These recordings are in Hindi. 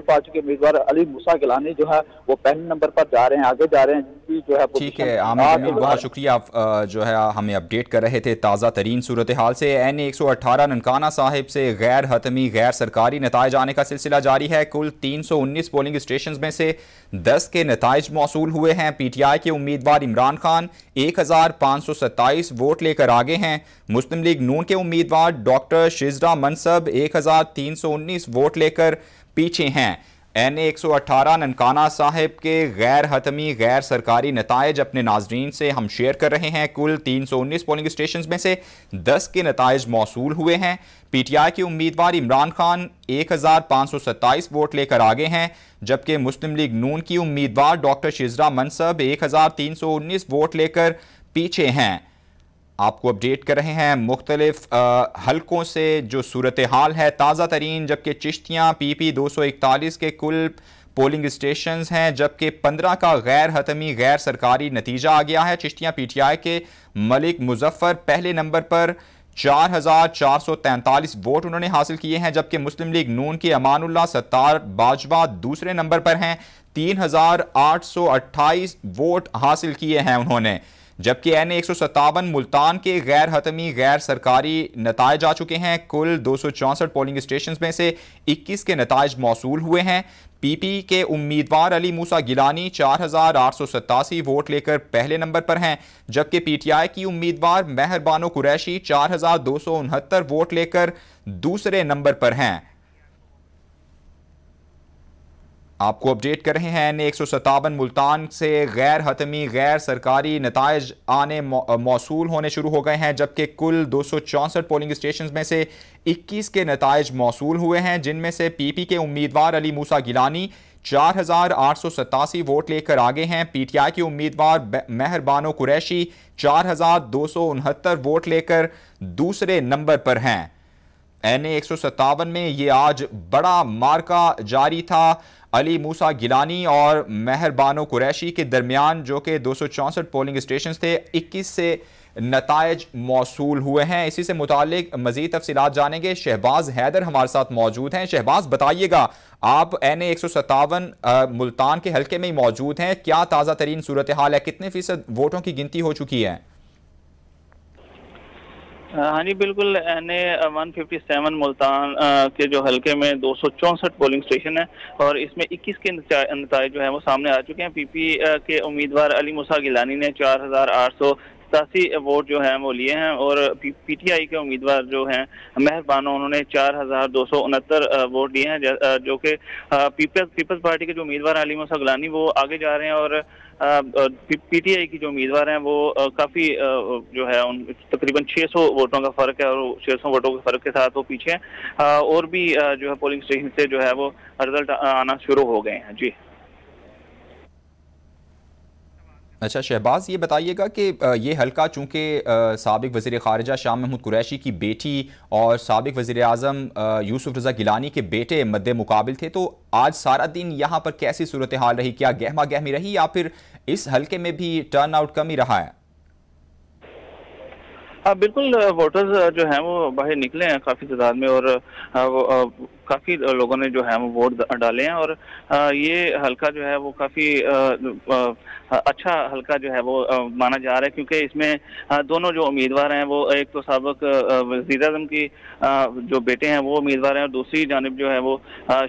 पार्टी के उम्मीदवार अली मूसा गिलानी जो है वो पहले नंबर पर जा रहे हैं आगे जा रहे हैं जिनकी जो है ठीक है आमिर बहुत शुक्रिया आप जो है हमें अपडेट कर रहे थे ताज़ा तरीन सूरत हाल से एन एक सौ अठारह ननकाना साहिब से गैर हतमी गैर सरकारी नतज आने का सिलसिला जारी है कुल तीन सौ उन्नीस पोलिंग स्टेशन में से दस के नतज मौसू हुए हैं पी टी आई के उम्मीदवार इमरान खान एक हज़ार पाँच सौ सत्ताईस वोट लेकर आगे हैं मुस्लिम लीग नून के उम्मीदवार डॉक्टर शिजरा मनसब एक हज़ार तीन सौ उन्नीस वोट लेकर पीछे हैं एन ए एक सौ अट्ठारह ननकाना साहिब के गैर हतमी गैर सरकारी नतज अपने नाजरीन से हम शेयर कर रहे हैं कुल तीन सौ उन्नीस पोलिंग स्टेशन में से दस के नतज मौसू हुए हैं पी टी आई के उम्मीदवार इमरान खान एक हज़ार पाँच सौ सत्ताईस वोट लेकर आगे हैं जबकि मुस्लिम लीग नून की उम्मीदवार डॉक्टर शिजरा मनसब एक हज़ार तीन सौ उन्नीस वोट लेकर पीछे हैं आपको अपडेट कर रहे हैं मुख्तलिफ हलकों से जो सूरत हाल है ताज़ा तरीन जबकि चिश्तियाँ पी पी दो सौ इकतालीस के कुल पोलिंग स्टेशन हैं जबकि पंद्रह का गैर हतमी गैर सरकारी नतीजा आ गया है चिश्तियाँ पी टी आई के मलिक मुजफ्फर पहले नंबर पर चार हजार चार सौ तैंतालीस वोट उन्होंने हासिल किए हैं जबकि मुस्लिम लीग नून के अमानुल्ला सत्तार बाजवा दूसरे नंबर पर हैं तीन हजार आठ सौ अट्ठाईस वोट हासिल किए हैं उन्होंने जबकि एन एक मुल्तान के गैर हतमी गैर सरकारी नतज आ चुके हैं कुल दो पोलिंग स्टेशन में से इक्कीस के नतज मौसू हुए हैं पीपी के उम्मीदवार अली मूसा गिलानी चार हजार आठ सौ सतासी वोट लेकर पहले नंबर पर हैं जबकि पीटीआई की उम्मीदवार मेहरबानो कुरैशी चार हजार दो सौ उनहत्तर वोट लेकर दूसरे नंबर पर हैं आपको अपडेट कर रहे हैं एन एक सौ सतावन मुल्तान से गैर हतमी गैर सरकारी नतज आने मौसू होने शुरू हो गए हैं जबकि कुल दो सौ चौंसठ पोलिंग स्टेशन में से इक्कीस के नतज मौसू हुए हैं जिनमें से पी पी के उम्मीदवार अली मूसा गिलानी चार हजार आठ सौ सतासी वोट लेकर आगे हैं पी टी आई के उम्मीदवार मेहरबानो कुरैशी चार हजार दो सौ उनहत्तर वोट लेकर दूसरे नंबर पर हैं एन ए एक में ये आज बड़ा मार्का जारी था अली मूसा गिलानी और मेहरबानो कुरैशी के दरमियान जो कि दो पोलिंग स्टेशन थे इक्कीस से नतज मौसू हुए हैं इसी से मुतल मजीद तफसी जानेंगे शहबाज हैदर हमारे साथ मौजूद हैं शहबाज बताइएगा आप एन ए एक सौ सतावन मुल्तान के हल्के में ही मौजूद हैं क्या ताज़ा तरीन सूरत हाल है कितने फ़ीसद वोटों की गिनती हो चुकी है हाँ जी बिल्कुल N A one fifty seven Multan के जो हल्के में दो सौ चौंसठ पोलिंग स्टेशन है और इसमें इक्कीस के नतज जो है वो सामने आ चुके हैं पी पी के उम्मीदवार अली मुसा गिलानी ने चार हजार आठ सौ सतासी वोट जो है वो लिए हैं और पी टी आई के उम्मीदवार जो हैं मेहरबान उन्होंने चार हजार दो सौ उनहत्तर वोट लिए हैं जो कि पीपल्स पीपल्स पार्टी के जो उम्मीदवार अलीम गलानी वो आगे जा रहे हैं और पीटीआई की जो उम्मीदवार हैं वो काफी जो है उन तकरीबन 600 वोटों का फर्क है और 600 वोटों के फर्क के साथ वो पीछे हैं और भी जो है पोलिंग स्टेशन से जो है वो रिजल्ट आना शुरू हो गए हैं जी अच्छा शहबाज ये बताइएगा कि ये हलका चूँकि सबक वज़ी ख़ारजा शाह महमूद कुरैशी की बेटी और सबक वज़ी अजम यूसुफ रज़ा गिलानी के बेटे मद मुकाबल थे तो आज सारा दिन यहाँ पर कैसी सूरत हाल रही क्या गहमा गहमी रही या फिर इस हल्के में भी टर्न आउट कम ही रहा है बिल्कुल वोटर्स जो हैं वो बाहर निकले हैं काफ़ी तादाद में और वो, काफ़ी लोगों ने जो है वो वोट डाले हैं और ये हल्का जो है वो काफ़ी अच्छा हल्का जो है वो माना जा रहा है क्योंकि इसमें दोनों जो उम्मीदवार हैं वो एक तो सबक वजीर अजम की जो बेटे हैं वो उम्मीदवार हैं और दूसरी जानब जो है वो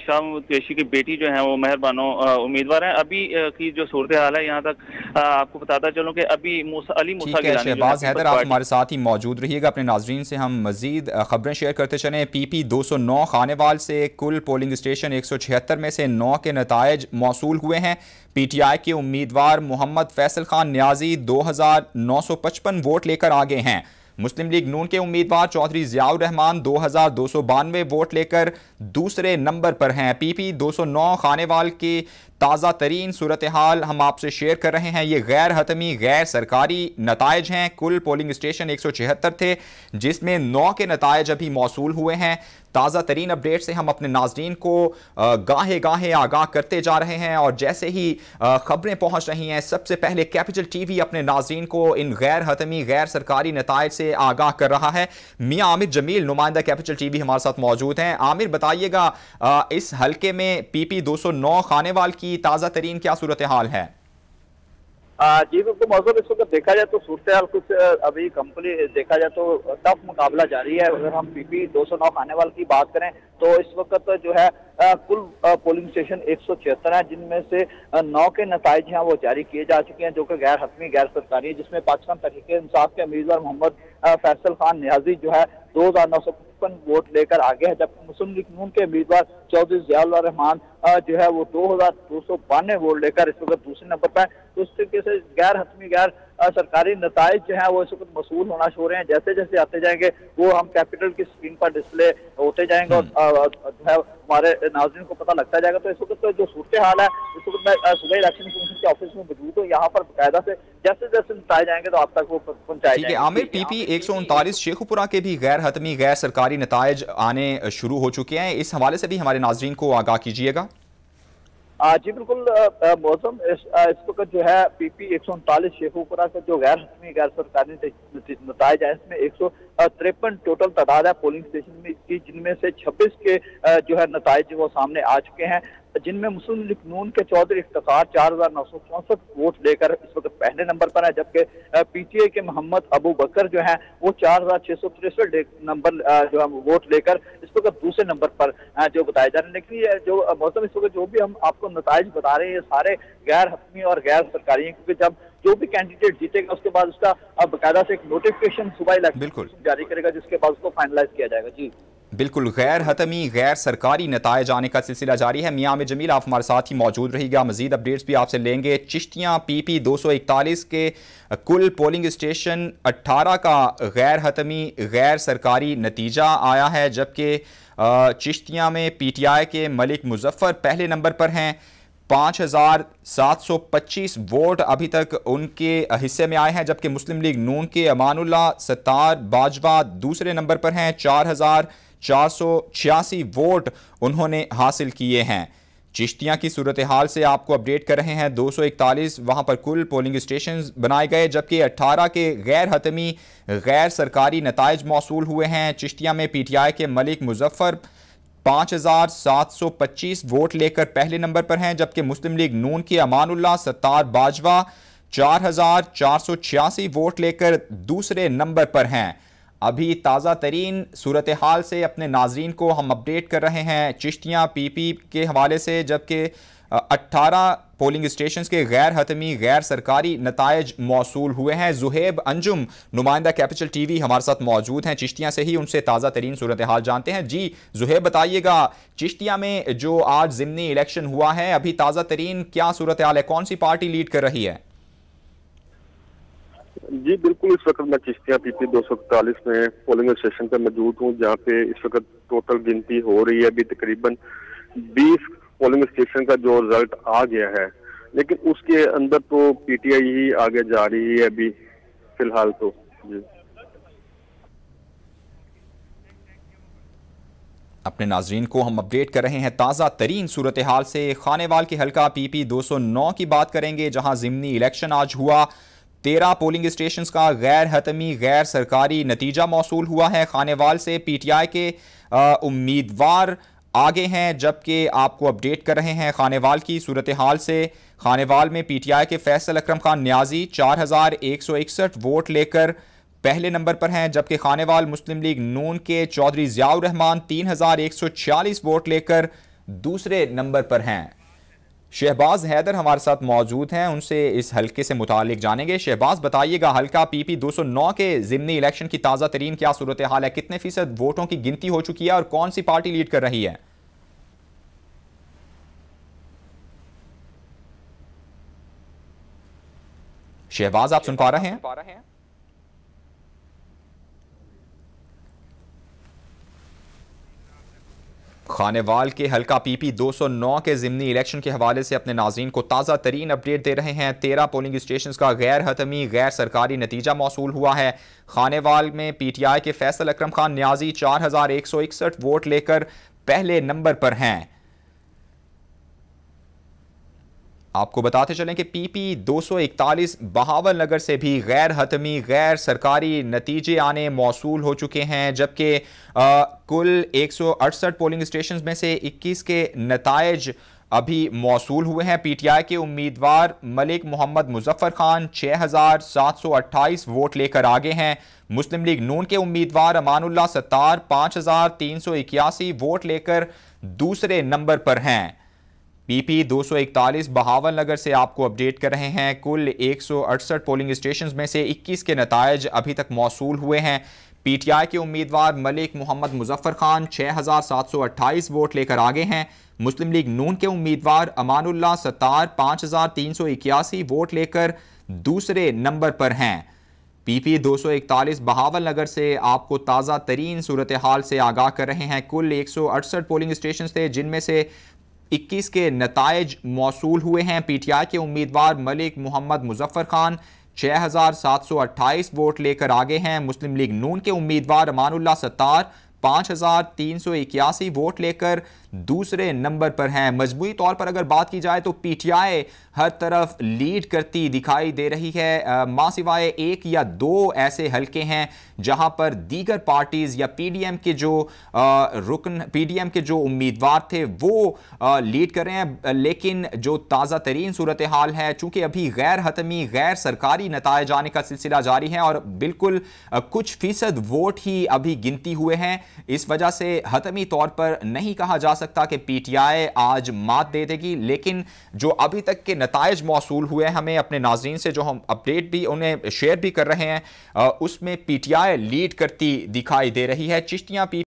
शाह कुरैशी की बेटी जो है वो मेहरबानो उम्मीदवार हैं अभी की जो सूरत हाल है यहाँ तक आपको बताता चलूँ कि अभी अली मूसा शहबाज हैदर आप हमारे साथ ही मौजूद रहिएगा अपने नाजरीन से हम मजीद खबरें शेयर करते चले पी पी दो सौ नौ खाने वाल से कुल पोलिंग स्टेशन 176 में से नौ के नतज मौसू हुए हैं पी टी आई के उम्मीदवार मोहम्मद फैसल खान न्याजी दो हज़ार नौ सौ पचपन वोट लेकर आगे हैं मुस्लिम लीग नून के उम्मीदवार चौधरी जियाउर रहमान दो हज़ार दो सौ बानवे वोट लेकर दूसरे नंबर पर हैं पीपी दो सौ नौ खानेवाल के ताज़ा तरीन सूरत हाल हम आपसे शेयर कर रहे हैं ये गैर हतमी गैर सरकारी नतज हैं कुल पोलिंग स्टेशन एक सौ छिहत्तर थे जिसमें नौ के नतज अभी मौसू हुए हैं ताज़ा तरीन अपडेट से हम अपने नाजरन को गाहे गाहे आगाह करते जा रहे हैं और जैसे ही खबरें पहुँच रही हैं सबसे पहले कैपिटल वी अपने नाजरन को इन गैर हतमी गैर सरकारी नतज से आगाह कर रहा है मियाँ आमिर जमील नुमाइंदा कैपिटल वी हमारे साथ मौजूद हैं आमिर बताइएगा इस हल्के में पी पी दो सौ नौ खाने वाल की ताज़ा तरीन क्या सूरत हाल है जी बिल्कुल मौजूद इस वक्त देखा जाए तो सूरत हाल कुछ अभी कंपनी देखा जाए तो टफ मुकाबला जारी है अगर हम पीपी दो सौ नौ खाने वाल की बात करें तो इस वक्त जो है कुल पोलिंग स्टेशन एक सौ छिहत्तर है जिनमें से नौ के नतज हैं वो जारी किए जा चुके हैं जो कि गैर हतमी गैर सरकारी है जिसमें पाकिस्तान तहरीक इंसाफ के उम्मीदवार मोहम्मद फैसल खान न्याजी जो है दो हजार नौ सौ पचपन वोट लेकर आगे है जबकि मुस्लिम लीग नून के उम्मीदवार चौधरी जियाल रहमान जो है वो दो हजार दो सौ बानवे वोट लेकर इस वक्त दूसरे नंबर पर है तो इस तरीके से गैर हतमी गैर सरकारी नतज जो है वो इस वक्त मसूल होना शुरू हो रहे हैं जैसे जैसे आते जाएंगे वो हम कैपिटल की स्क्रीन पर डिस्प्ले होते जाएंगे और हम्म। जो है हमारे नाजरन को पता लगता जाएगा तो इस वक्त तो जो सूरत हाल है इस वक्त मैं सुबह इलेक्शन कमीशन के ऑफिस में मौजूद हूँ यहाँ पर बाकायदा से जैसे जैसे नतज आएंगे तो आप तक वो पहुंचाएंगे आमिर पी पी एक सौ उनतालीस शेखपुरा के भी गैर हतमी गैर सरकारी नतज आने शुरू हो चुके हैं इस हवाले से भी हमारे नाजरन को आगाह कीजिएगा जी बिल्कुल मौसम इस, वक्त जो है पीपी एक सौ उनतालीस शेखोपुरा का जो गैर हतमी गैर सरकारी नतज है इसमें एक सौ तिरपन टोटल तादाद है पोलिंग स्टेशन में की जिनमें से छब्बीस के जो है नतज वो सामने आ चुके हैं जिनमें मुस्लिम लीग नून के चौधरी इफ्तार चार हजार नौ सौ चौंसठ वोट लेकर इस वक्त पहले नंबर पर है जबकि पीटीए के मोहम्मद अबू बकर जो है वो चार हजार छह सौ तिरसठ नंबर जो है वोट लेकर इस वक्त दूसरे नंबर पर जो बताए जा रहे हैं लेकिन ये जो मौसम इस वक्त जो भी हम आपको नतज बता रहे हैं ये सारे गैर हतमी और गैर सरकारी क्योंकि जब जो भी कैंडिडेट जीतेगा उसके बाद उसका अब बकायदा से एक नोटिफिकेशन सुबह इलेक्शन जारी करेगा जिसके बाद उसको फाइनलाइज किया जाएगा जी बिल्कुल गैर हतमी गैर सरकारी नतज आने का सिलसिला जारी है मियाँ में जमील आप हमारे साथ ही मौजूद रहेगा मजीद अपडेट्स भी आपसे लेंगे चिश्तियाँ पी पी दो सौ इकतालीस के कुल पोलिंग स्टेशन अट्ठारह का गैर हतमी गैर सरकारी नतीजा आया है जबकि चिश्तियाँ में पी टी आई के मलिक मुजफ्फ़र पहले नंबर पर हैं 5,725 वोट अभी तक उनके हिस्से में आए हैं जबकि मुस्लिम लीग नून के अमानुल्ला सत्तार बाजवा दूसरे नंबर पर हैं 4,486 वोट उन्होंने हासिल किए हैं चिश्तियाँ की सूरत हाल से आपको अपडेट कर रहे हैं 241 वहाँ पर कुल पोलिंग स्टेशन बनाए गए जबकि 18 के गैर हतमी गैर सरकारी नतज मौसू हुए हैं चिश्तियाँ में पी टी आई के मलिक मुजफ्फ़र 5,725 वोट लेकर पहले नंबर पर हैं जबकि मुस्लिम लीग नून की अमानुल्ला सत्तार बाजवा 4,486 वोट लेकर दूसरे नंबर पर हैं अभी ताज़ा तरीन सूरत हाल से अपने नाजरन को हम अपडेट कर रहे हैं चिश्तियाँ पी पी के हवाले से जबकि अट्ठारह पोलिंग स्टेशन के गैर हतमी गैर सरकारी नतज मौसू हुए हैं जुहेब अंजुम नुमाइंदा कैपिटल टीवी हमारे साथ मौजूद हैं चिश्तियाँ से ही उनसे ताज़ा तरीन सूरत हाल जानते हैं जी जुहेब बताइएगा चिश्तिया में जो आज जिमनी इलेक्शन हुआ है अभी ताज़ा तरीन क्या सूरत हाल है कौन सी पार्टी लीड कर रही है जी बिल्कुल इस वक्त मैं किश्तियाँ पीपी दो सौ इकतालीस में पोलिंग स्टेशन पर मौजूद हूँ जहाँ पे इस वक्त टोटल गिनती हो रही है अभी तकरीबन बीस पोलिंग स्टेशन का जो रिजल्ट आ गया है लेकिन उसके अंदर तो पीटीआई ही आगे जा रही है अभी फिलहाल तो जी अपने नाजरीन को हम अपडेट कर रहे हैं ताज़ा तरीन सूरत हाल से खानेवाल के हलका पी पी दो सौ नौ की बात करेंगे जहां ज़िमनी इलेक्शन आज हुआ तेरह पोलिंग स्टेशन का गैर हतमी गैर सरकारी नतीजा मौसू हुआ है खानेवाल से पी टी आई के उम्मीदवार आगे हैं जबकि आपको अपडेट कर रहे हैं खानेवाल की सूरत हाल से खानेवाल में पीटीआई के फैसल अक्रम खान न्याजी चार हज़ार एक सौ इकसठ वोट लेकर पहले नंबर पर हैं जबकि खानेवाल मुस्लिम लीग नून के चौधरी जियाउर रहमान तीन हज़ार एक सौ छियालीस वोट लेकर दूसरे नंबर पर हैं शहबाज हैदर हमारे साथ मौजूद हैं उनसे इस हल्के से मुतल जानेंगे शहबाज बताइएगा हल्का पी पी दो सौ नौ के जिमनी इलेक्शन की ताज़ा तरीन क्या सूरत हाल है कितने फ़ीसद वोटों की गिनती हो चुकी है और कौन सी पार्टी लीड कर रही है शहबाज आप सुन पा रहे हैं पा रहे हैं खानेवाल के हल्का पीपी 209 के ज़मनी इलेक्शन के हवाले से अपने नाजीन को ताज़ा तरीन अपडेट दे रहे हैं तेरह पोलिंग स्टेशन का गैर हतमी गैर सरकारी नतीजा मौसू हुआ है खानेवाल में पी टी आई के फैसल अक्रम खान न्याजी चार हज़ार एक सौ इकसठ वोट लेकर पहले नंबर पर हैं आपको बताते चलें कि पीपी 241 बहावल नगर से भी गैर हतमी गैर सरकारी नतीजे आने मौसू हो चुके हैं जबकि कुल एक पोलिंग स्टेशन में से 21 के नतज अभी मौसू हुए हैं पीटीआई के उम्मीदवार मलिक मोहम्मद मुजफ्फर खान 6,728 वोट लेकर आगे हैं मुस्लिम लीग नून के उम्मीदवार अमानुल्ला सत्तार इक्यासी वोट लेकर दूसरे नंबर पर हैं पीपी 241 बहावल नगर से आपको अपडेट कर रहे हैं कुल एक पोलिंग स्टेशन में से 21 के नतज अभी तक मौसू हुए हैं पीटीआई के उम्मीदवार मलिक मोहम्मद मुजफ्फर खान 6,728 वोट लेकर आगे हैं मुस्लिम लीग नून के उम्मीदवार अमानुल्ला सत्तार 5,381 वोट लेकर दूसरे नंबर पर हैं पीपी 241 बहावल नगर से आपको ताज़ा तरीन सूरत हाल से आगाह कर रहे हैं कुल एक पोलिंग स्टेशन थे जिनमें से इक्कीस के नतज मौसू हुए हैं पी टी आई के उम्मीदवार मलिक मोहम्मद मुजफ्फर खान छः हज़ार सात सौ अट्ठाईस वोट लेकर आगे हैं मुस्लिम लीग नून के उम्मीदवार अमानुल्ला सत्तार पाँच हज़ार तीन सौ इक्यासी वोट लेकर दूसरे नंबर पर हैं मजमू तौर पर अगर बात की जाए तो पी टी आई हर तरफ लीड करती दिखाई दे रही है माँ सिवाय एक या दो ऐसे हल्के हैं जहां पर दीगर पार्टीज या पीडीएम के जो रुकन पीडीएम के जो उम्मीदवार थे वो लीड कर रहे हैं लेकिन जो ताज़ा तरीन सूरत हाल है चूंकि अभी गैर हतमी गैर सरकारी नतज आने का सिलसिला जारी है और बिल्कुल कुछ फीसद वोट ही अभी गिनती हुए हैं इस वजह से हतमी तौर पर नहीं कहा जा सकता कि पीटीआई आज मात दे देगी लेकिन जो अभी तक के नतज मौसू हुए हमें अपने नाजरन से जो हम अपडेट भी उन्हें शेयर भी कर रहे हैं उसमें आई लीड करती दिखाई दे रही है चिश्तियां पी